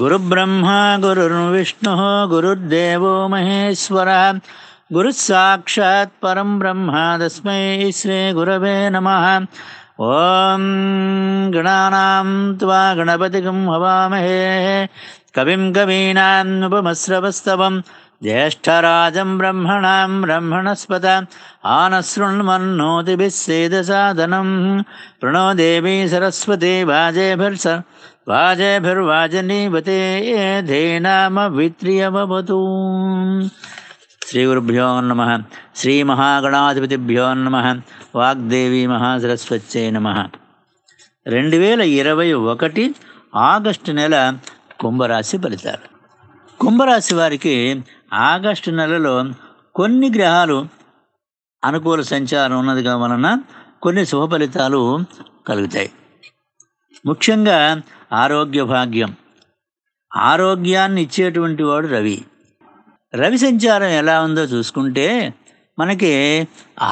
गुरुब्रह्मा गुरुर्विष्णुः गुरुर्देवो महेश्वरः परं ब्रह्मा तस्मै श्रीगुरवे गुरवे नमः ॐ गणानां त्वा कविं कविम् कवीनानुपमस्रवस्तवम् ज्येष्ठराजम् ब्रह्मणाम् ब्रह्मणस्पत आनशृणोतिभिः प्रणो देवी सरस्वती वाजे भर्स వాజభిర్వాజనీవతే ధేనామవిత్రియవతు శ్రీ గురుభ్యో నమ శ్రీ మహాగణాధిపతిభ్యో నమ వాగ్దేవి మహాసరస్వత్యై నమ రెండు వేల ఇరవై ఒకటి ఆగస్టు నెల కుంభరాశి ఫలితాలు కుంభరాశి వారికి ఆగస్టు నెలలో కొన్ని గ్రహాలు అనుకూల సంచారం ఉన్నది వలన కొన్ని శుభ ఫలితాలు కలుగుతాయి ముఖ్యంగా ఆరోగ్య భాగ్యం ఆరోగ్యాన్ని ఇచ్చేటువంటి వాడు రవి రవి సంచారం ఎలా ఉందో చూసుకుంటే మనకి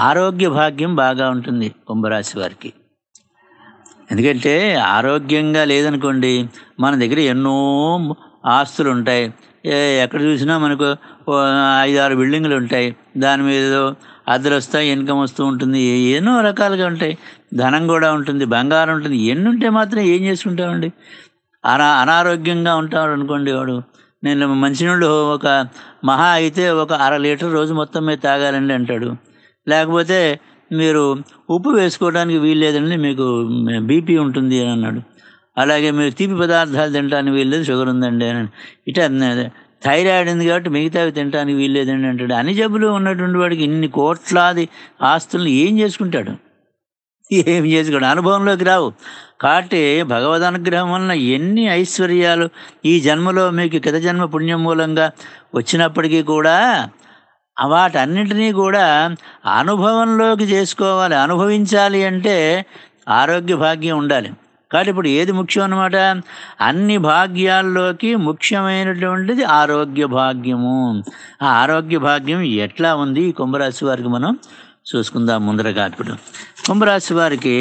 ఆరోగ్య భాగ్యం బాగా ఉంటుంది కుంభరాశి వారికి ఎందుకంటే ఆరోగ్యంగా లేదనుకోండి మన దగ్గర ఎన్నో ఆస్తులు ఉంటాయి ఎక్కడ చూసినా మనకు ఐదారు బిల్డింగ్లు ఉంటాయి దాని మీద అద్దెలు వస్తాయి ఇన్కమ్ వస్తూ ఉంటుంది ఎన్నో రకాలుగా ఉంటాయి ధనం కూడా ఉంటుంది బంగారం ఉంటుంది ఎన్ని ఉంటే మాత్రం ఏం చేసుకుంటామండి అనా అనారోగ్యంగా ఉంటాడు అనుకోండి వాడు నేను మంచినీళ్ళు ఒక మహా అయితే ఒక అర లీటర్ రోజు మొత్తం మీద తాగాలండి అంటాడు లేకపోతే మీరు ఉప్పు వేసుకోవడానికి వీల్లేదండి మీకు బీపీ ఉంటుంది అని అన్నాడు అలాగే మీరు తీపి పదార్థాలు తినడానికి వీల్లేదు షుగర్ ఉందండి అని ఇట థైరాయిడ్ ఉంది కాబట్టి మిగతావి తినడానికి వీల్లేదండి అంటాడు అన్ని జబ్బులు ఉన్నటువంటి వాడికి ఇన్ని కోట్లాది ఆస్తులను ఏం చేసుకుంటాడు ఏం చేసుకోడు అనుభవంలోకి రావు కాబట్టి భగవద్ అనుగ్రహం వలన ఎన్ని ఐశ్వర్యాలు ఈ జన్మలో మీకు గత జన్మ పుణ్యం మూలంగా వచ్చినప్పటికీ కూడా వాటన్నిటినీ కూడా అనుభవంలోకి చేసుకోవాలి అనుభవించాలి అంటే ఆరోగ్య భాగ్యం ఉండాలి కాబట్టి ఇప్పుడు ఏది ముఖ్యం అనమాట అన్ని భాగ్యాల్లోకి ముఖ్యమైనటువంటిది ఆరోగ్య భాగ్యము ఆ ఆరోగ్య భాగ్యం ఎట్లా ఉంది ఈ కుంభరాశి వారికి మనం చూసుకుందాం ముందరగా ఇప్పుడు కుంభరాశి వారికి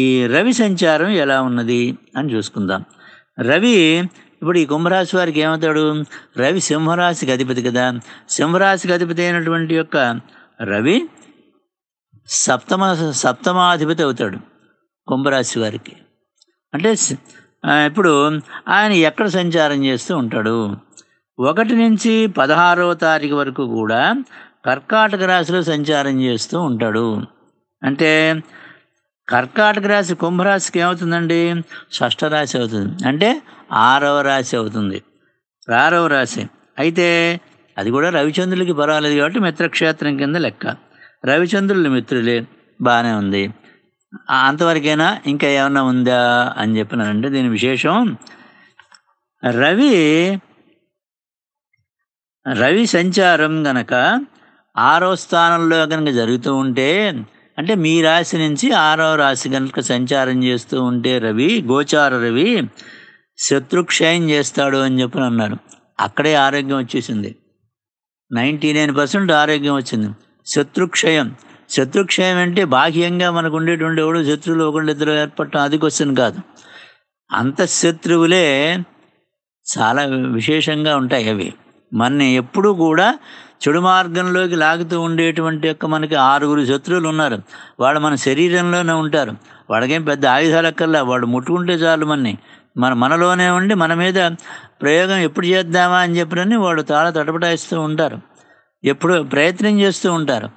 ఈ రవి సంచారం ఎలా ఉన్నది అని చూసుకుందాం రవి ఇప్పుడు ఈ కుంభరాశి వారికి ఏమవుతాడు రవి సింహరాశికి అధిపతి కదా సింహరాశికి అధిపతి అయినటువంటి యొక్క రవి సప్తమ సప్తమాధిపతి అవుతాడు కుంభరాశి వారికి అంటే ఇప్పుడు ఆయన ఎక్కడ సంచారం చేస్తూ ఉంటాడు ఒకటి నుంచి పదహారవ తారీఖు వరకు కూడా కర్కాటక రాశిలో సంచారం చేస్తూ ఉంటాడు అంటే కర్కాటక రాశి కుంభరాశికి ఏమవుతుందండి షష్ఠ రాశి అవుతుంది అంటే ఆరవ రాశి అవుతుంది ఆరవ రాశి అయితే అది కూడా రవిచంద్రులకి పర్వాలేదు కాబట్టి మిత్రక్షేత్రం కింద లెక్క రవిచంద్రులు మిత్రులే బాగానే ఉంది అంతవరకైనా ఇంకా ఏమన్నా ఉందా అని చెప్పినారంటే దీని విశేషం రవి రవి సంచారం గనక ఆరో స్థానంలో కనుక జరుగుతూ ఉంటే అంటే మీ రాశి నుంచి ఆరో రాశి కనుక సంచారం చేస్తూ ఉంటే రవి గోచార రవి శత్రుక్షయం చేస్తాడు అని చెప్పి అన్నారు అక్కడే ఆరోగ్యం వచ్చేసింది నైంటీ నైన్ పర్సెంట్ ఆరోగ్యం వచ్చింది శత్రుక్షయం శత్రుక్షయం అంటే బాహ్యంగా మనకు ఉండేటువంటి ఎవడు శత్రువులు ఇద్దరు ఏర్పడటం అది క్వశ్చన్ కాదు అంత శత్రువులే చాలా విశేషంగా ఉంటాయి అవి మనని ఎప్పుడూ కూడా చెడు మార్గంలోకి లాగుతూ ఉండేటువంటి యొక్క మనకి ఆరుగురు శత్రువులు ఉన్నారు వాళ్ళు మన శరీరంలోనే ఉంటారు వాళ్ళకేం పెద్ద ఆయుధాలు అక్కర్లా వాడు ముట్టుకుంటే చాలు మనని మన మనలోనే ఉండి మన మీద ప్రయోగం ఎప్పుడు చేద్దామా అని చెప్పినని వాడు చాలా తటపటాయిస్తూ ఉంటారు ఎప్పుడు ప్రయత్నం చేస్తూ ఉంటారు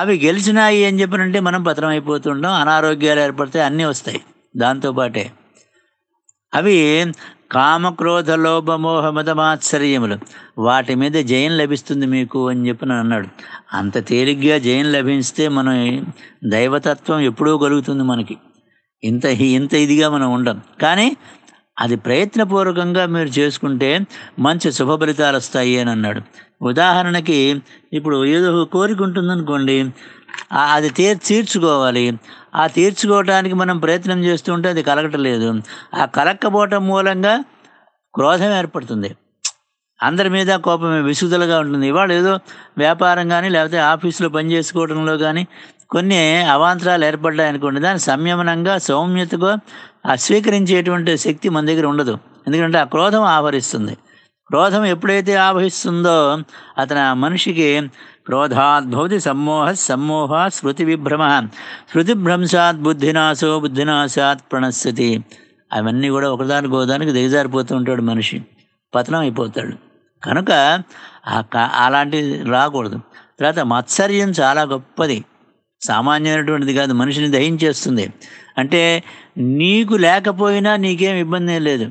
అవి గెలిచినాయి అని చెప్పినంటే మనం పతనం అనారోగ్యాలు ఏర్పడతాయి అన్నీ వస్తాయి దాంతోపాటే అవి కామక్రోధ లోభమోహ మతమాత్సర్యములు వాటి మీద జయం లభిస్తుంది మీకు అని చెప్పి అన్నాడు అంత తేలిగ్గా జయం లభిస్తే మనం దైవతత్వం ఎప్పుడూ కలుగుతుంది మనకి ఇంత ఇంత ఇదిగా మనం ఉండం కానీ అది ప్రయత్నపూర్వకంగా మీరు చేసుకుంటే మంచి శుభ ఫలితాలు వస్తాయి అని అన్నాడు ఉదాహరణకి ఇప్పుడు ఏదో కోరికుంటుందనుకోండి అది తీర్ తీర్చుకోవాలి ఆ తీర్చుకోవటానికి మనం ప్రయత్నం చేస్తుంటే అది కలగటలేదు ఆ కలక్కపోవటం మూలంగా క్రోధం ఏర్పడుతుంది అందరి మీద కోపమే విసుగుదలగా ఉంటుంది ఇవాళ ఏదో వ్యాపారం కానీ లేకపోతే ఆఫీసులో పని చేసుకోవడంలో కానీ కొన్ని అవాంతరాలు ఏర్పడ్డాయనుకోండి దాన్ని సంయమనంగా సౌమ్యతగా అస్వీకరించేటువంటి శక్తి మన దగ్గర ఉండదు ఎందుకంటే ఆ క్రోధం ఆవరిస్తుంది క్రోధం ఎప్పుడైతే ఆవహిస్తుందో అతను ఆ మనిషికి క్రోధాద్భవతి సమ్మోహ సమ్మోహ శృతి విభ్రమ శృతి భ్రంశాత్ బుద్ధినాశో బుద్ధినాశాత్ ప్రణశ్యతి అవన్నీ కూడా ఒకదాని గోదానికి దిగజారిపోతూ ఉంటాడు మనిషి పతనం అయిపోతాడు కనుక అలాంటిది రాకూడదు తర్వాత మత్సర్యం చాలా గొప్పది సామాన్యమైనటువంటిది కాదు మనిషిని దహించేస్తుంది అంటే నీకు లేకపోయినా నీకేం ఇబ్బంది లేదు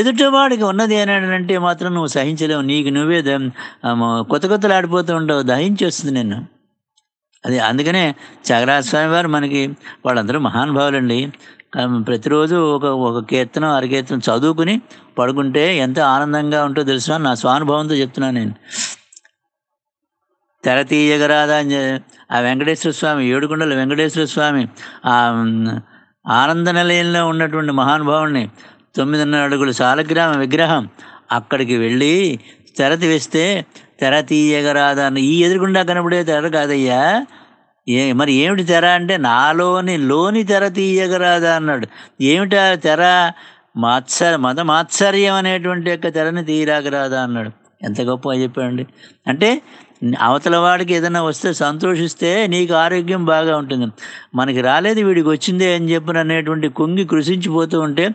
ఎదుటివాడికి ఉన్నది అంటే మాత్రం నువ్వు సహించలేవు నీకు నువ్వే కొత్త కొత్తలు ఆడిపోతూ ఉంటావు దహించేస్తుంది నిన్ను అది అందుకనే త్యాగరాజ వారు మనకి వాళ్ళందరూ అండి ప్రతిరోజు ఒక ఒక కీర్తనం అరకీర్తనం చదువుకుని పడుకుంటే ఎంత ఆనందంగా ఉంటుందో తెలుసు నా స్వానుభవంతో చెప్తున్నాను నేను తెర తీయగరాదా అని ఆ వెంకటేశ్వర స్వామి ఏడుకొండల వెంకటేశ్వర స్వామి ఆ ఆనంద నిలయంలో ఉన్నటువంటి మహానుభావుణ్ణి తొమ్మిదిన్నర అడుగుల సాలగ్రామ విగ్రహం అక్కడికి వెళ్ళి తెర తీస్తే తెర తీయగరాదా అని ఈ ఎదురుకుండా కనబడే తెర కాదయ్యా ఏ మరి ఏమిటి తెర అంటే నాలోని లోని తెర తీయగరాదా అన్నాడు ఏమిటా తెర మాత్స మత మాత్సర్యం అనేటువంటి యొక్క తెరని తీయరాగరాదా అన్నాడు ఎంత గొప్పగా చెప్పాడండి అంటే అవతల వాడికి ఏదైనా వస్తే సంతోషిస్తే నీకు ఆరోగ్యం బాగా ఉంటుంది మనకి రాలేదు వీడికి వచ్చిందే అని చెప్పిన అనేటువంటి కుంగి కృషించిపోతూ ఉంటే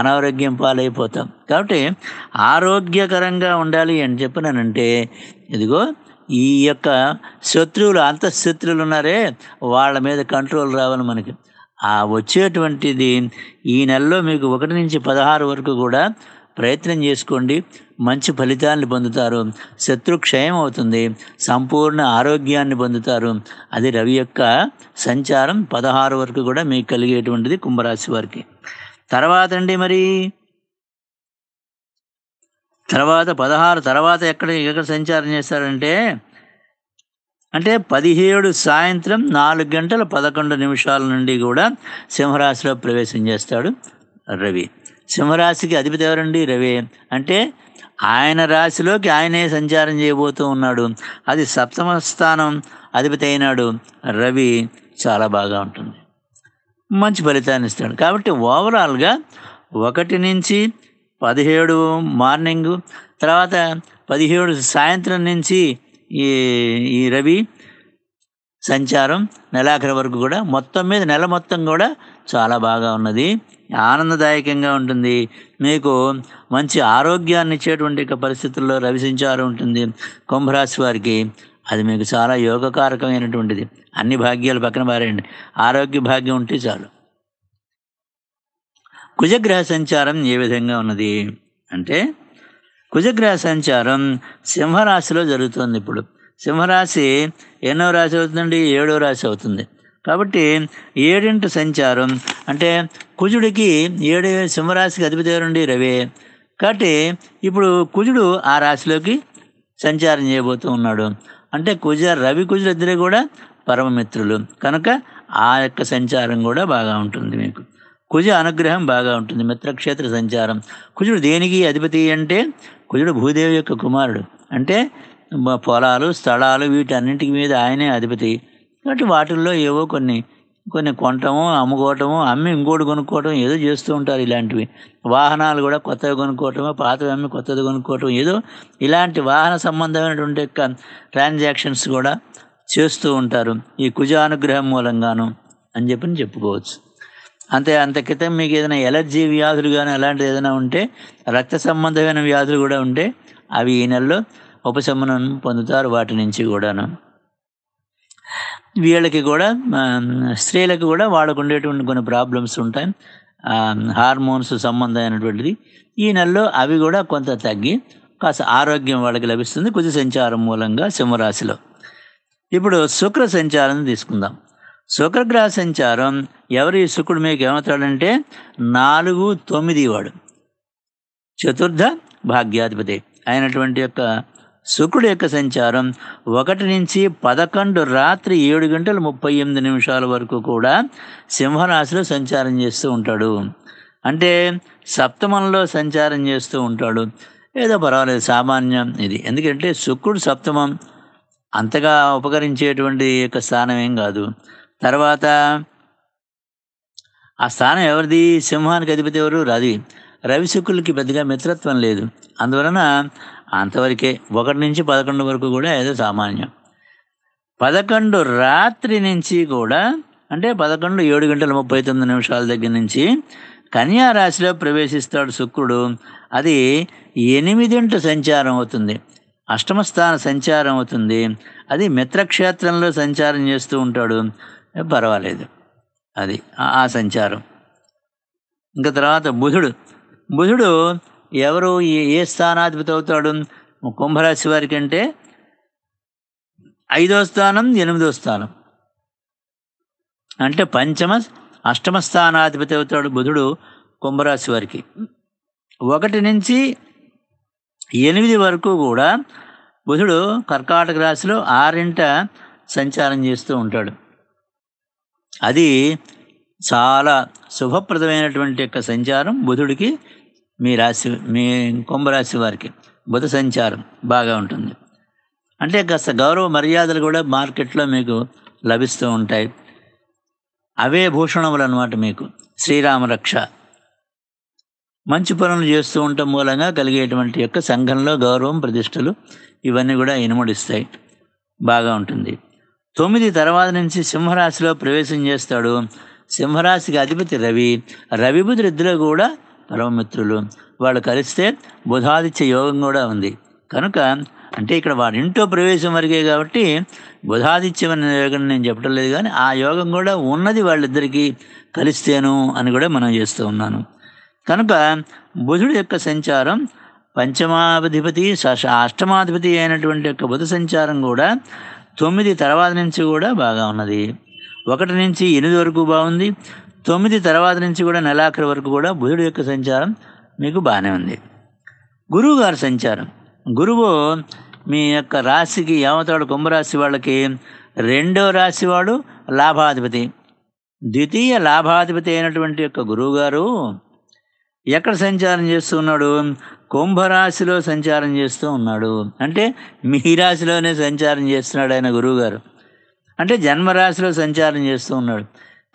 అనారోగ్యం పాలైపోతాం కాబట్టి ఆరోగ్యకరంగా ఉండాలి అని చెప్పినానంటే ఇదిగో ఈ యొక్క శత్రువులు అంతఃశత్రువులు ఉన్నారే వాళ్ళ మీద కంట్రోల్ రావాలి మనకి ఆ వచ్చేటువంటిది ఈ నెలలో మీకు ఒకటి నుంచి పదహారు వరకు కూడా ప్రయత్నం చేసుకోండి మంచి ఫలితాలను పొందుతారు శత్రు క్షయం అవుతుంది సంపూర్ణ ఆరోగ్యాన్ని పొందుతారు అది రవి యొక్క సంచారం పదహారు వరకు కూడా మీకు కలిగేటువంటిది కుంభరాశి వారికి తర్వాత అండి మరి తర్వాత పదహారు తర్వాత ఎక్కడ ఎక్కడ సంచారం చేస్తారంటే అంటే పదిహేడు సాయంత్రం నాలుగు గంటల పదకొండు నిమిషాల నుండి కూడా సింహరాశిలో ప్రవేశం చేస్తాడు రవి సింహరాశికి అధిపతి ఎవరండి రవి అంటే ఆయన రాశిలోకి ఆయనే సంచారం చేయబోతూ ఉన్నాడు అది సప్తమ స్థానం అధిపతి అయినాడు రవి చాలా బాగా ఉంటుంది మంచి ఫలితాన్ని ఇస్తాడు కాబట్టి ఓవరాల్గా ఒకటి నుంచి పదిహేడు మార్నింగ్ తర్వాత పదిహేడు సాయంత్రం నుంచి ఈ ఈ రవి సంచారం నెలాఖరి వరకు కూడా మొత్తం మీద నెల మొత్తం కూడా చాలా బాగా ఉన్నది ఆనందదాయకంగా ఉంటుంది మీకు మంచి ఆరోగ్యాన్ని ఇచ్చేటువంటి పరిస్థితుల్లో రవిసించారు ఉంటుంది కుంభరాశి వారికి అది మీకు చాలా యోగకారకమైనటువంటిది అన్ని భాగ్యాలు పక్కన పారేయండి ఆరోగ్య భాగ్యం ఉంటే చాలు కుజగ్రహ సంచారం ఏ విధంగా ఉన్నది అంటే కుజగ్రహ సంచారం సింహరాశిలో జరుగుతుంది ఇప్పుడు సింహరాశి ఎన్నో రాశి అవుతుందండి ఏడో రాశి అవుతుంది కాబట్టి ఏడింటి సంచారం అంటే కుజుడికి ఏడు సింహరాశికి అధిపతి నుండి రవి కాబట్టి ఇప్పుడు కుజుడు ఆ రాశిలోకి సంచారం చేయబోతూ ఉన్నాడు అంటే కుజ రవి కుజుడు ఇద్దరు కూడా పరమమిత్రులు కనుక ఆ యొక్క సంచారం కూడా బాగా ఉంటుంది మీకు కుజ అనుగ్రహం బాగా ఉంటుంది మిత్రక్షేత్ర సంచారం కుజుడు దేనికి అధిపతి అంటే కుజుడు భూదేవి యొక్క కుమారుడు అంటే పొలాలు స్థలాలు వీటన్నింటి మీద ఆయనే అధిపతి కాబట్టి వాటిల్లో ఏవో కొన్ని కొన్ని కొనటము అమ్ముకోవటము అమ్మి ఇంకోటి కొనుక్కోవటం ఏదో చేస్తూ ఉంటారు ఇలాంటివి వాహనాలు కూడా కొత్తవి కొనుక్కోవటము పాతవి అమ్మి కొత్తది కొనుక్కోవటం ఏదో ఇలాంటి వాహన సంబంధమైనటువంటి యొక్క ట్రాన్సాక్షన్స్ కూడా చేస్తూ ఉంటారు ఈ కుజ అనుగ్రహం మూలంగాను అని చెప్పి చెప్పుకోవచ్చు అంతే అంత క్రితం మీకు ఏదైనా ఎలర్జీ వ్యాధులు కానీ అలాంటిది ఏదైనా ఉంటే రక్త సంబంధమైన వ్యాధులు కూడా ఉంటే అవి ఈ నెలలో ఉపశమనం పొందుతారు వాటి నుంచి కూడాను వీళ్ళకి కూడా స్త్రీలకు కూడా వాళ్ళకు ఉండేటువంటి కొన్ని ప్రాబ్లమ్స్ ఉంటాయి హార్మోన్స్ సంబంధమైనటువంటిది ఈ నెలలో అవి కూడా కొంత తగ్గి కాస్త ఆరోగ్యం వాళ్ళకి లభిస్తుంది కుజ సంచారం మూలంగా సింహరాశిలో ఇప్పుడు శుక్ర సంచారం తీసుకుందాం శుక్రగ్రహ సంచారం ఎవరి శుక్రుడు మీకు ఏమవుతాడంటే నాలుగు తొమ్మిది వాడు చతుర్థ భాగ్యాధిపతి అయినటువంటి యొక్క శుక్రుడు యొక్క సంచారం ఒకటి నుంచి పదకొండు రాత్రి ఏడు గంటల ముప్పై ఎనిమిది నిమిషాల వరకు కూడా సింహరాశిలో సంచారం చేస్తూ ఉంటాడు అంటే సప్తమంలో సంచారం చేస్తూ ఉంటాడు ఏదో పర్వాలేదు సామాన్యం ఇది ఎందుకంటే శుక్రుడు సప్తమం అంతగా ఉపకరించేటువంటి యొక్క స్థానం ఏం కాదు తర్వాత ఆ స్థానం ఎవరిది సింహానికి అధిపతి ఎవరు రవి రవి శుక్రులకి పెద్దగా మిత్రత్వం లేదు అందువలన అంతవరకే ఒకటి నుంచి పదకొండు వరకు కూడా ఏదో సామాన్యం పదకొండు రాత్రి నుంచి కూడా అంటే పదకొండు ఏడు గంటల ముప్పై తొమ్మిది నిమిషాల దగ్గర నుంచి కన్యా రాశిలో ప్రవేశిస్తాడు శుక్రుడు అది ఎనిమిదింట సంచారం అవుతుంది అష్టమస్థాన సంచారం అవుతుంది అది మిత్రక్షేత్రంలో సంచారం చేస్తూ ఉంటాడు పర్వాలేదు అది ఆ సంచారం ఇంకా తర్వాత బుధుడు బుధుడు ఎవరు ఏ స్థానాధిపతి అవుతాడు కుంభరాశి వారికి అంటే ఐదో స్థానం ఎనిమిదో స్థానం అంటే పంచమ అష్టమ స్థానాధిపతి అవుతాడు బుధుడు కుంభరాశి వారికి ఒకటి నుంచి ఎనిమిది వరకు కూడా బుధుడు కర్కాటక రాశిలో ఆరింట సంచారం చేస్తూ ఉంటాడు అది చాలా శుభప్రదమైనటువంటి యొక్క సంచారం బుధుడికి మీ రాశి మీ కుంభరాశి వారికి బుధ సంచారం బాగా ఉంటుంది అంటే కాస్త గౌరవ మర్యాదలు కూడా మార్కెట్లో మీకు లభిస్తూ ఉంటాయి అవే భూషణములు అనమాట మీకు శ్రీరామరక్ష మంచి పనులు చేస్తూ ఉండటం మూలంగా కలిగేటువంటి యొక్క సంఘంలో గౌరవం ప్రతిష్టలు ఇవన్నీ కూడా ఇనుముడిస్తాయి బాగా ఉంటుంది తొమ్మిది తర్వాత నుంచి సింహరాశిలో ప్రవేశం చేస్తాడు సింహరాశికి అధిపతి రవి రవిబుధుడిద్దరూ కూడా పరమమిత్రులు వాళ్ళు కలిస్తే బుధాదిత్య యోగం కూడా ఉంది కనుక అంటే ఇక్కడ వాడి ఇంట్లో ప్రవేశం వరకే కాబట్టి బుధాదిత్యం అనే యోగం నేను చెప్పడం లేదు కానీ ఆ యోగం కూడా ఉన్నది వాళ్ళిద్దరికీ కలిస్తేను అని కూడా మనం చేస్తూ ఉన్నాను కనుక బుధుడి యొక్క సంచారం పంచమాధిపతి అష్టమాధిపతి అయినటువంటి యొక్క బుధ సంచారం కూడా తొమ్మిది తర్వాత నుంచి కూడా బాగా ఉన్నది ఒకటి నుంచి ఎనిమిది వరకు బాగుంది తొమ్మిది తర్వాత నుంచి కూడా నెలాఖరి వరకు కూడా బుధుడు యొక్క సంచారం మీకు బాగానే ఉంది గురువు గారి సంచారం గురువు మీ యొక్క రాశికి ఏమవుతాడు కుంభరాశి వాళ్ళకి రెండో రాశివాడు లాభాధిపతి ద్వితీయ లాభాధిపతి అయినటువంటి యొక్క గురువుగారు ఎక్కడ సంచారం చేస్తూ ఉన్నాడు కుంభరాశిలో సంచారం చేస్తూ ఉన్నాడు అంటే మీ రాశిలోనే సంచారం చేస్తున్నాడు ఆయన గురువుగారు అంటే జన్మరాశిలో సంచారం చేస్తూ ఉన్నాడు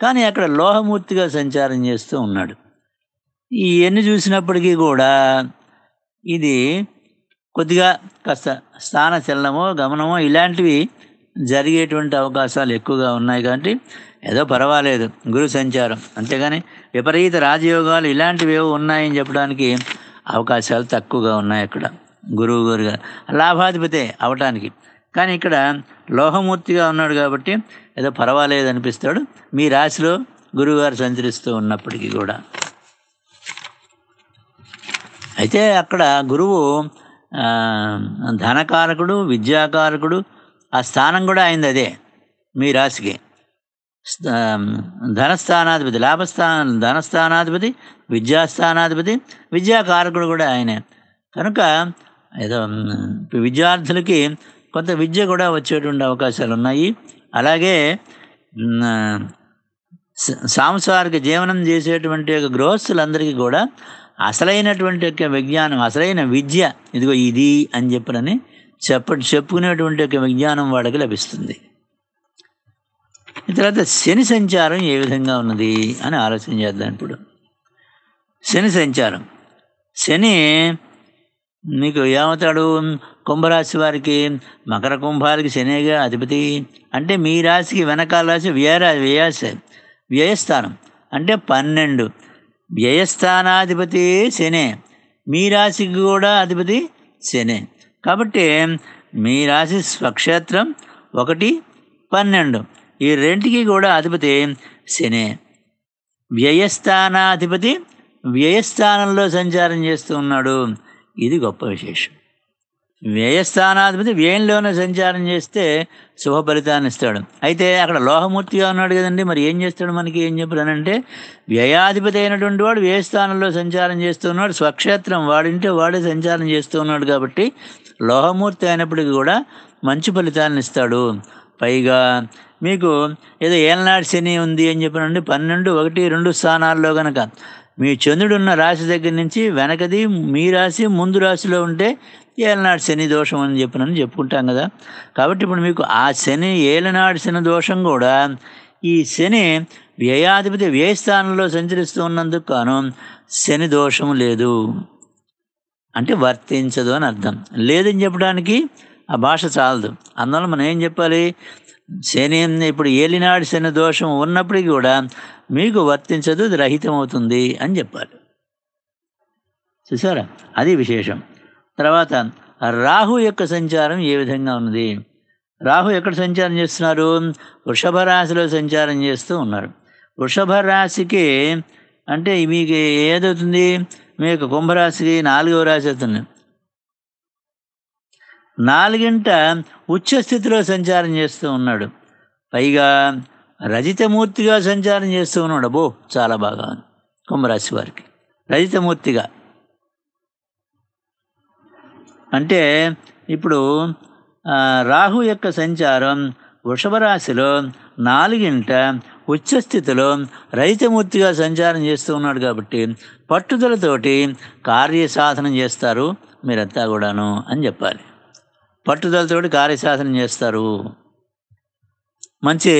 కానీ అక్కడ లోహమూర్తిగా సంచారం చేస్తూ ఉన్నాడు ఈ ఎన్ని చూసినప్పటికీ కూడా ఇది కొద్దిగా కాస్త స్థాన చలనమో గమనమో ఇలాంటివి జరిగేటువంటి అవకాశాలు ఎక్కువగా ఉన్నాయి కాబట్టి ఏదో పర్వాలేదు గురు సంచారం అంతేగాని విపరీత రాజయోగాలు ఇలాంటివి ఏవో ఉన్నాయని చెప్పడానికి అవకాశాలు తక్కువగా ఉన్నాయి అక్కడ గురువు గురుగా లాభాధిపతే అవటానికి కానీ ఇక్కడ లోహమూర్తిగా ఉన్నాడు కాబట్టి ఏదో పర్వాలేదు అనిపిస్తాడు మీ రాశిలో గురువుగారు సంచరిస్తూ ఉన్నప్పటికీ కూడా అయితే అక్కడ గురువు ధనకారకుడు విద్యాకారకుడు ఆ స్థానం కూడా అయింది అదే మీ రాశికి ధనస్థానాధిపతి లాభస్థా ధనస్థానాధిపతి విద్యాస్థానాధిపతి విద్యాకారకుడు కూడా ఆయనే కనుక ఏదో విద్యార్థులకి కొంత విద్య కూడా వచ్చేటువంటి అవకాశాలు ఉన్నాయి అలాగే సాంసారిక జీవనం చేసేటువంటి యొక్క గృహస్థులందరికీ కూడా అసలైనటువంటి యొక్క విజ్ఞానం అసలైన విద్య ఇదిగో ఇది అని చెప్పనని చెప్ప చెప్పుకునేటువంటి యొక్క విజ్ఞానం వాళ్ళకి లభిస్తుంది తర్వాత శని సంచారం ఏ విధంగా ఉన్నది అని ఆలోచన చేద్దాం ఇప్పుడు శని సంచారం శని మీకు ఏమవుతాడు కుంభరాశి వారికి మకర కుంభాలకి శనిగా అధిపతి అంటే మీ రాశికి వెనకాల రాశి వ్యయరా వ్యయాస వ్యయస్థానం అంటే పన్నెండు వ్యయస్థానాధిపతి శని మీ రాశికి కూడా అధిపతి శని కాబట్టి మీ రాశి స్వక్షేత్రం ఒకటి పన్నెండు ఈ రెంటికి కూడా అధిపతి శని వ్యయస్థానాధిపతి వ్యయస్థానంలో సంచారం చేస్తూ ఉన్నాడు ఇది గొప్ప విశేషం వ్యయస్థానాధిపతి వ్యయంలోనే సంచారం చేస్తే శుభ ఫలితాన్ని ఇస్తాడు అయితే అక్కడ లోహమూర్తిగా ఉన్నాడు కదండి మరి ఏం చేస్తాడు మనకి ఏం అంటే వ్యయాధిపతి అయినటువంటి వాడు వ్యయస్థానంలో సంచారం చేస్తున్నాడు స్వక్షేత్రం వాడింటే వాడే సంచారం చేస్తున్నాడు కాబట్టి లోహమూర్తి అయినప్పటికీ కూడా మంచి ఫలితాన్ని ఇస్తాడు పైగా మీకు ఏదో ఏలనాడు శని ఉంది అని చెప్పానండి పన్నెండు ఒకటి రెండు స్థానాల్లో కనుక మీ చంద్రుడున్న రాశి దగ్గర నుంచి వెనకది మీ రాశి ముందు రాశిలో ఉంటే ఏలనాడు శని దోషం అని చెప్పినని చెప్పుకుంటాం కదా కాబట్టి ఇప్పుడు మీకు ఆ శని ఏలనాడు శని దోషం కూడా ఈ శని వ్యయాధిపతి వ్యయస్థానంలో సంచరిస్తూ ఉన్నందుకు కాను శని దోషం లేదు అంటే వర్తించదు అని అర్థం లేదని చెప్పడానికి ఆ భాష చాలదు అందువల్ల మనం ఏం చెప్పాలి శని ఇప్పుడు ఏలినాడు శని దోషం ఉన్నప్పటికీ కూడా మీకు వర్తించదు రహితమవుతుంది అని చెప్పాలి చూసారా అది విశేషం తర్వాత రాహు యొక్క సంచారం ఏ విధంగా ఉన్నది రాహు ఎక్కడ సంచారం చేస్తున్నారు వృషభ రాశిలో సంచారం చేస్తూ ఉన్నారు వృషభ రాశికి అంటే మీకు ఏదవుతుంది మీకు కుంభరాశికి నాలుగవ రాశి అవుతుంది నాలుగింట స్థితిలో సంచారం చేస్తూ ఉన్నాడు పైగా రజితమూర్తిగా సంచారం చేస్తూ ఉన్నాడు అబ్బో చాలా బాగా కుంభరాశి వారికి రజితమూర్తిగా అంటే ఇప్పుడు రాహు యొక్క సంచారం వృషభ రాశిలో నాలుగింట ఉచ్చస్థితిలో రైతమూర్తిగా సంచారం చేస్తూ ఉన్నాడు కాబట్టి పట్టుదలతోటి కార్యసాధనం చేస్తారు మీరంతా కూడాను అని చెప్పాలి పట్టుదలతోటి కార్యశాసనం చేస్తారు మంచి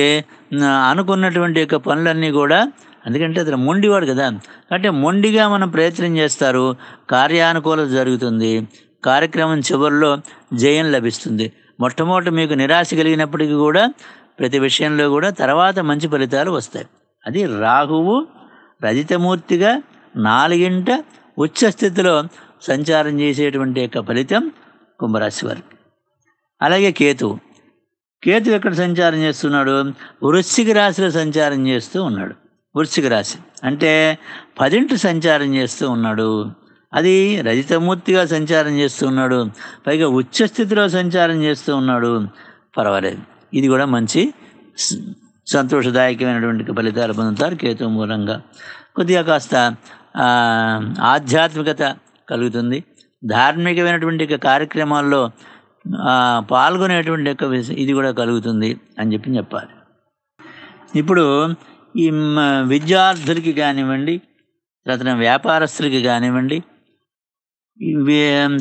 అనుకున్నటువంటి యొక్క పనులన్నీ కూడా ఎందుకంటే అతను మొండివాడు కదా అంటే మొండిగా మనం ప్రయత్నం చేస్తారు కార్యానుకూలత జరుగుతుంది కార్యక్రమం చివరిలో జయం లభిస్తుంది మొట్టమొదటి మీకు నిరాశ కలిగినప్పటికీ కూడా ప్రతి విషయంలో కూడా తర్వాత మంచి ఫలితాలు వస్తాయి అది రాహువు రజితమూర్తిగా నాలుగింట ఉచ్చ స్థితిలో సంచారం చేసేటువంటి యొక్క ఫలితం కుంభరాశి వారికి అలాగే కేతు కేతు ఎక్కడ సంచారం చేస్తున్నాడు వృశ్చిక రాశిలో సంచారం చేస్తూ ఉన్నాడు వృశ్చిక రాశి అంటే పదింటి సంచారం చేస్తూ ఉన్నాడు అది రజితమూర్తిగా సంచారం చేస్తూ ఉన్నాడు పైగా ఉచ్చస్థితిలో సంచారం చేస్తూ ఉన్నాడు పర్వాలేదు ఇది కూడా మంచి సంతోషదాయకమైనటువంటి ఫలితాలు పొందుతారు కేతు మూలంగా కొద్దిగా కాస్త ఆధ్యాత్మికత కలుగుతుంది ధార్మికమైనటువంటి కార్యక్రమాల్లో పాల్గొనేటువంటి యొక్క ఇది కూడా కలుగుతుంది అని చెప్పి చెప్పాలి ఇప్పుడు ఈ విద్యార్థులకి కానివ్వండి తర్వాత వ్యాపారస్తులకి కానివ్వండి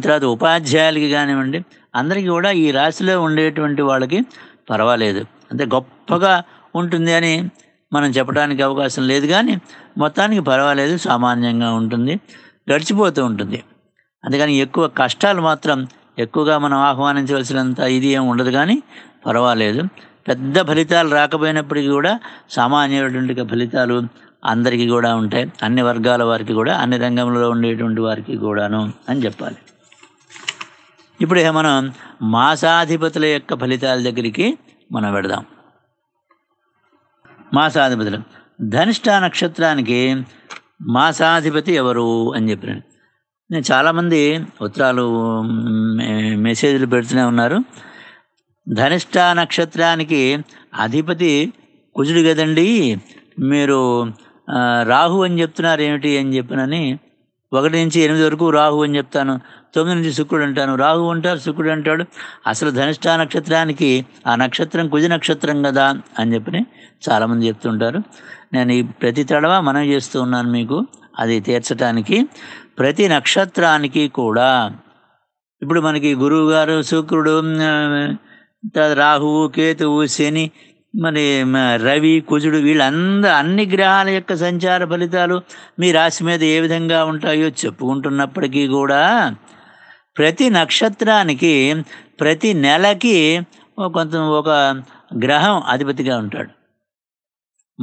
తర్వాత ఉపాధ్యాయులకి కానివ్వండి అందరికీ కూడా ఈ రాశిలో ఉండేటువంటి వాళ్ళకి పర్వాలేదు అంటే గొప్పగా ఉంటుంది అని మనం చెప్పడానికి అవకాశం లేదు కానీ మొత్తానికి పర్వాలేదు సామాన్యంగా ఉంటుంది గడిచిపోతూ ఉంటుంది అందుకని ఎక్కువ కష్టాలు మాత్రం ఎక్కువగా మనం ఆహ్వానించవలసినంత ఇది ఏమి ఉండదు కానీ పర్వాలేదు పెద్ద ఫలితాలు రాకపోయినప్పటికీ కూడా సామాన్యటువంటి ఫలితాలు అందరికీ కూడా ఉంటాయి అన్ని వర్గాల వారికి కూడా అన్ని రంగంలో ఉండేటువంటి వారికి కూడాను అని చెప్పాలి ఇప్పుడు మనం మాసాధిపతుల యొక్క ఫలితాల దగ్గరికి మనం పెడదాం మాసాధిపతులు ధనిష్ట నక్షత్రానికి మాసాధిపతి ఎవరు అని చెప్పినాను నేను చాలామంది ఉత్తరాలు మెసేజ్లు పెడుతూనే ఉన్నారు ధనిష్ట నక్షత్రానికి అధిపతి కుజుడు కదండి మీరు రాహు అని చెప్తున్నారు ఏమిటి అని చెప్పినని ఒకటి నుంచి ఎనిమిది వరకు రాహు అని చెప్తాను తొమ్మిది నుంచి శుక్రుడు అంటాను రాహు అంటారు శుక్రుడు అంటాడు అసలు ధనిష్ట నక్షత్రానికి ఆ నక్షత్రం కుజ నక్షత్రం కదా అని చెప్పి చాలామంది చెప్తుంటారు నేను ఈ ప్రతి తడవ మనం చేస్తూ ఉన్నాను మీకు అది తీర్చడానికి ప్రతి నక్షత్రానికి కూడా ఇప్పుడు మనకి గురువు గారు శుక్రుడు రాహువు కేతువు శని మరి రవి కుజుడు వీళ్ళందరూ అన్ని గ్రహాల యొక్క సంచార ఫలితాలు మీ రాశి మీద ఏ విధంగా ఉంటాయో చెప్పుకుంటున్నప్పటికీ కూడా ప్రతి నక్షత్రానికి ప్రతి నెలకి కొంత ఒక గ్రహం అధిపతిగా ఉంటాడు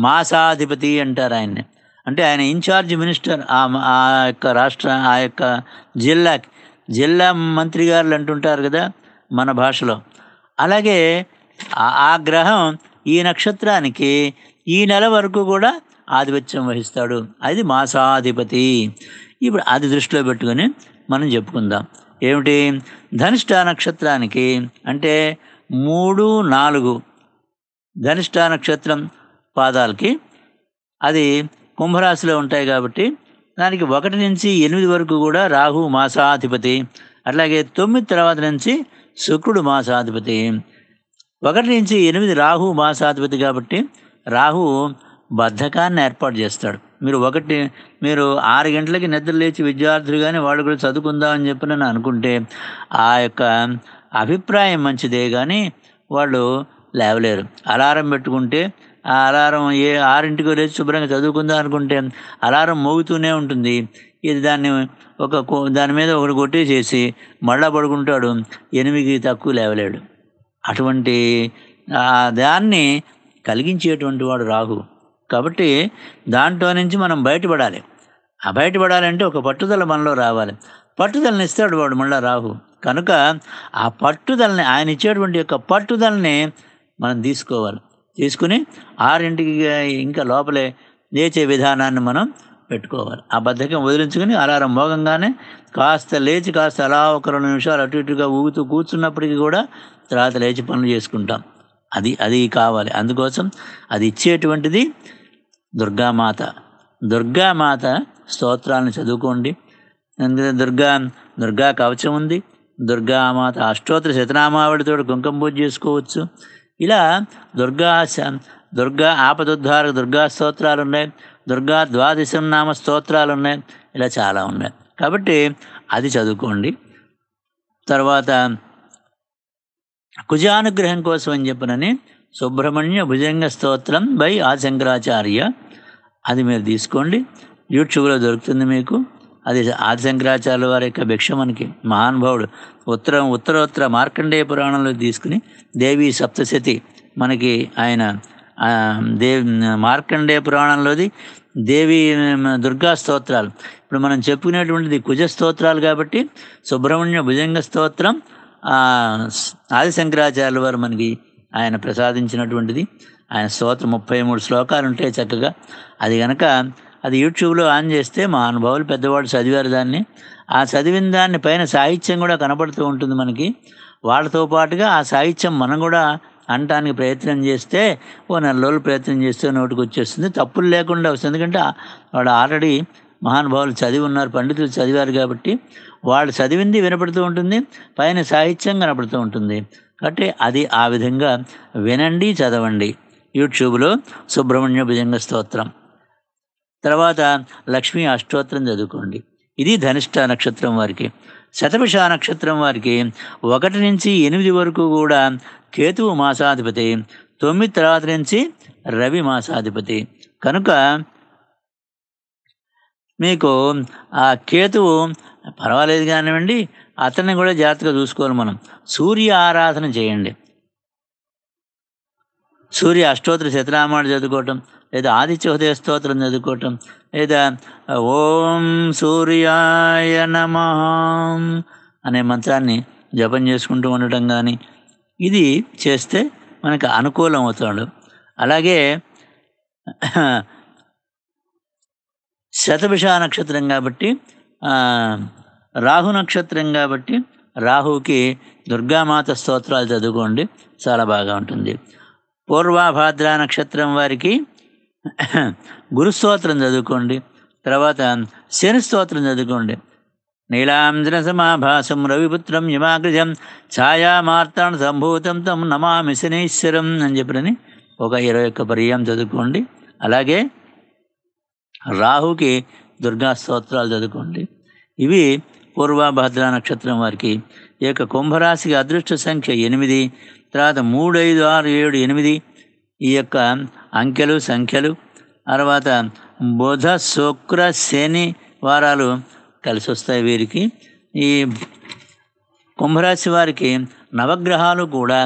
మాసాధిపతి అంటారు ఆయన్ని అంటే ఆయన ఇన్ఛార్జ్ మినిస్టర్ ఆ యొక్క రాష్ట్ర ఆ యొక్క జిల్లాకి జిల్లా మంత్రి గారులు అంటుంటారు కదా మన భాషలో అలాగే ఆ గ్రహం ఈ నక్షత్రానికి ఈ నెల వరకు కూడా ఆధిపత్యం వహిస్తాడు అది మాసాధిపతి ఇప్పుడు అది దృష్టిలో పెట్టుకొని మనం చెప్పుకుందాం ఏమిటి ధనిష్ట నక్షత్రానికి అంటే మూడు నాలుగు ధనిష్ట నక్షత్రం పాదాలకి అది కుంభరాశిలో ఉంటాయి కాబట్టి దానికి ఒకటి నుంచి ఎనిమిది వరకు కూడా రాహు మాసాధిపతి అట్లాగే తొమ్మిది తర్వాత నుంచి శుక్రుడు మాసాధిపతి ఒకటి నుంచి ఎనిమిది రాహు మాసాధిపతి కాబట్టి రాహు బద్ధకాన్ని ఏర్పాటు చేస్తాడు మీరు ఒకటి మీరు ఆరు గంటలకి నిద్ర లేచి విద్యార్థులు కానీ వాళ్ళు కూడా చదువుకుందాం అని చెప్పి నేను అనుకుంటే ఆ యొక్క అభిప్రాయం మంచిదే కానీ వాళ్ళు లేవలేరు అలారం పెట్టుకుంటే ఆ అలారం ఏ ఆరింటికి లేచి శుభ్రంగా చదువుకుందాం అనుకుంటే అలారం మోగుతూనే ఉంటుంది ఇది దాన్ని ఒక దాని మీద ఒకటి కొట్టేసేసి మళ్ళా పడుకుంటాడు ఎనిమిది తక్కువ లేవలేడు అటువంటి దాన్ని కలిగించేటువంటి వాడు రాహు కాబట్టి దాంట్లో నుంచి మనం బయటపడాలి ఆ బయటపడాలంటే ఒక పట్టుదల మనలో రావాలి పట్టుదలని ఇస్తాడు వాడు మళ్ళీ రాహు కనుక ఆ పట్టుదలని ఆయన ఇచ్చేటువంటి యొక్క పట్టుదలని మనం తీసుకోవాలి తీసుకుని ఆరింటికి ఇంకా లోపలే లేచే విధానాన్ని మనం పెట్టుకోవాలి ఆ బద్ధకం వదిలించుకుని అలారం మోగంగానే కాస్త లేచి కాస్త అలా ఒక రెండు నిమిషాలు అటు ఇటుగా ఊగుతూ కూర్చున్నప్పటికీ కూడా తర్వాత లేచి పనులు చేసుకుంటాం అది అది కావాలి అందుకోసం అది ఇచ్చేటువంటిది దుర్గామాత దుర్గామాత స్తోత్రాలను చదువుకోండి ఎందుకంటే దుర్గా దుర్గా కవచం ఉంది దుర్గామాత అష్టోత్తర శతనామావళితో కుంకుమ పూజ చేసుకోవచ్చు ఇలా దుర్గా దుర్గా ఆపదుద్ధార దుర్గా స్తోత్రాలు ఉన్నాయి దుర్గా ద్వాదశం నామ స్తోత్రాలు ఉన్నాయి ఇలా చాలా ఉన్నాయి కాబట్టి అది చదువుకోండి తర్వాత కుజానుగ్రహం కోసం అని చెప్పనని సుబ్రహ్మణ్య భుజంగ స్తోత్రం బై ఆశంకరాచార్య అది మీరు తీసుకోండి యూట్యూబ్లో దొరుకుతుంది మీకు అది ఆది శంకరాచార్యుల వారి యొక్క భిక్ష మనకి మహానుభావుడు ఉత్తరం ఉత్తరోత్తర మార్కండేయ పురాణంలో తీసుకుని దేవి సప్తశతి మనకి ఆయన దేవి మార్కండేయ పురాణంలోది దేవి దుర్గా స్తోత్రాలు ఇప్పుడు మనం చెప్పుకునేటువంటిది కుజ స్తోత్రాలు కాబట్టి సుబ్రహ్మణ్య భుజంగ స్తోత్రం ఆది శంకరాచార్యుల వారు మనకి ఆయన ప్రసాదించినటువంటిది ఆయన స్తోత్రం ముప్పై మూడు శ్లోకాలు ఉంటాయి చక్కగా అది కనుక అది యూట్యూబ్లో ఆన్ చేస్తే మా అనుభవాలు పెద్దవాడు చదివారు దాన్ని ఆ చదివిన దాన్ని పైన సాహిత్యం కూడా కనపడుతూ ఉంటుంది మనకి వాళ్ళతో పాటుగా ఆ సాహిత్యం మనం కూడా అనటానికి ప్రయత్నం చేస్తే ఓ నెల రోజులు ప్రయత్నం చేస్తే నోటికి వచ్చేస్తుంది తప్పులు లేకుండా వస్తుంది ఎందుకంటే వాడు ఆల్రెడీ మహానుభావులు చదివి ఉన్నారు పండితులు చదివారు కాబట్టి వాళ్ళు చదివింది వినపడుతూ ఉంటుంది పైన సాహిత్యం కనపడుతూ ఉంటుంది కాబట్టి అది ఆ విధంగా వినండి చదవండి యూట్యూబ్లో సుబ్రహ్మణ్య భుజంగ స్తోత్రం తర్వాత లక్ష్మీ అష్టోత్తరం చదువుకోండి ఇది ధనిష్ట నక్షత్రం వారికి శతభిష నక్షత్రం వారికి ఒకటి నుంచి ఎనిమిది వరకు కూడా కేతువు మాసాధిపతి తొమ్మిది తర్వాత నుంచి రవి మాసాధిపతి కనుక మీకు ఆ కేతువు పర్వాలేదు కానివ్వండి అతన్ని కూడా జాగ్రత్తగా చూసుకోవాలి మనం సూర్య ఆరాధన చేయండి సూర్య అష్టోత్తర శతనామాలు చదువుకోవటం లేదా ఆదిత్యోదయ స్తోత్రం చదువుకోవటం లేదా ఓం సూర్యాయ నమ అనే మంత్రాన్ని జపం చేసుకుంటూ ఉండటం కానీ ఇది చేస్తే మనకు అనుకూలం అవుతాడు అలాగే శతభిష నక్షత్రం కాబట్టి రాహు నక్షత్రం కాబట్టి రాహుకి దుర్గామాత స్తోత్రాలు చదువుకోండి చాలా బాగా ఉంటుంది పూర్వాభాద్ర నక్షత్రం వారికి గురుస్తోత్రం చదువుకోండి తర్వాత శని స్తోత్రం చదువుకోండి నీలాంజన సమాభాసం రవిపుత్రం యమాగ్రజం ఛాయామార్తాణ సంభూతం తం నమామి శనీశ్వరం అని చెప్పినని ఒక ఇరవై ఒక్క పర్యాం చదువుకోండి అలాగే రాహుకి దుర్గా స్తోత్రాలు చదువుకోండి ఇవి పూర్వభద్ర నక్షత్రం వారికి ఈ యొక్క కుంభరాశికి అదృష్ట సంఖ్య ఎనిమిది తర్వాత మూడు ఐదు ఆరు ఏడు ఎనిమిది ఈ యొక్క అంకెలు సంఖ్యలు తర్వాత బుధ శుక్ర శని వారాలు కలిసి వస్తాయి వీరికి ఈ కుంభరాశి వారికి నవగ్రహాలు కూడా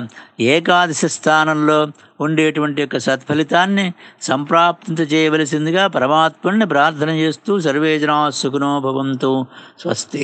ఏకాదశి స్థానంలో ఉండేటువంటి యొక్క సత్ఫలితాన్ని సంప్రాప్తి చేయవలసిందిగా పరమాత్మని ప్రార్థన చేస్తూ సర్వేజనా సుఖనోభవంతో స్వస్తి